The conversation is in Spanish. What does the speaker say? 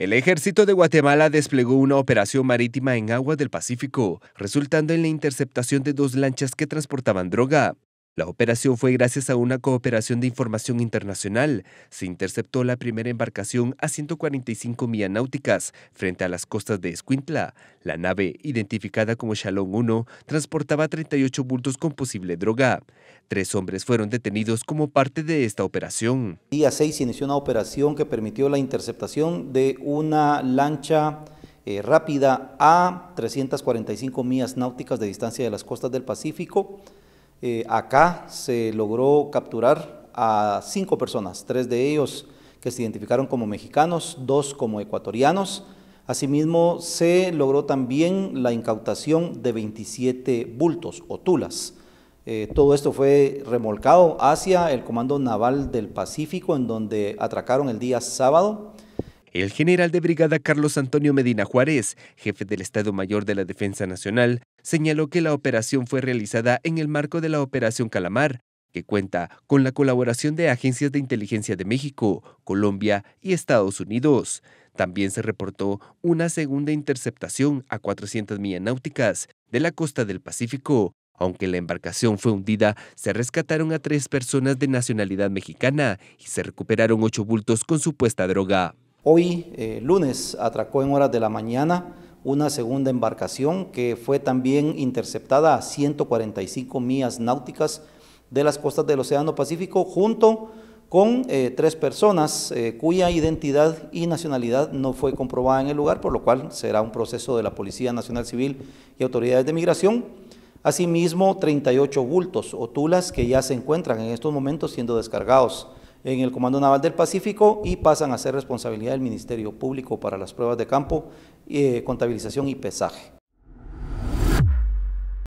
El ejército de Guatemala desplegó una operación marítima en agua del Pacífico, resultando en la interceptación de dos lanchas que transportaban droga. La operación fue gracias a una cooperación de información internacional. Se interceptó la primera embarcación a 145 millas náuticas frente a las costas de Escuintla. La nave, identificada como Shalom 1, transportaba 38 bultos con posible droga. Tres hombres fueron detenidos como parte de esta operación. Día 6 inició una operación que permitió la interceptación de una lancha eh, rápida a 345 millas náuticas de distancia de las costas del Pacífico eh, acá se logró capturar a cinco personas, tres de ellos que se identificaron como mexicanos, dos como ecuatorianos. Asimismo, se logró también la incautación de 27 bultos o tulas. Eh, todo esto fue remolcado hacia el Comando Naval del Pacífico, en donde atracaron el día sábado. El general de brigada Carlos Antonio Medina Juárez, jefe del Estado Mayor de la Defensa Nacional, señaló que la operación fue realizada en el marco de la Operación Calamar, que cuenta con la colaboración de agencias de inteligencia de México, Colombia y Estados Unidos. También se reportó una segunda interceptación a 400 millas náuticas de la costa del Pacífico. Aunque la embarcación fue hundida, se rescataron a tres personas de nacionalidad mexicana y se recuperaron ocho bultos con supuesta droga. Hoy, eh, lunes, atracó en horas de la mañana una segunda embarcación que fue también interceptada a 145 millas náuticas de las costas del Océano Pacífico junto con eh, tres personas eh, cuya identidad y nacionalidad no fue comprobada en el lugar, por lo cual será un proceso de la Policía Nacional Civil y autoridades de migración. Asimismo, 38 bultos o tulas que ya se encuentran en estos momentos siendo descargados en el Comando Naval del Pacífico y pasan a ser responsabilidad del Ministerio Público para las pruebas de campo, eh, contabilización y pesaje.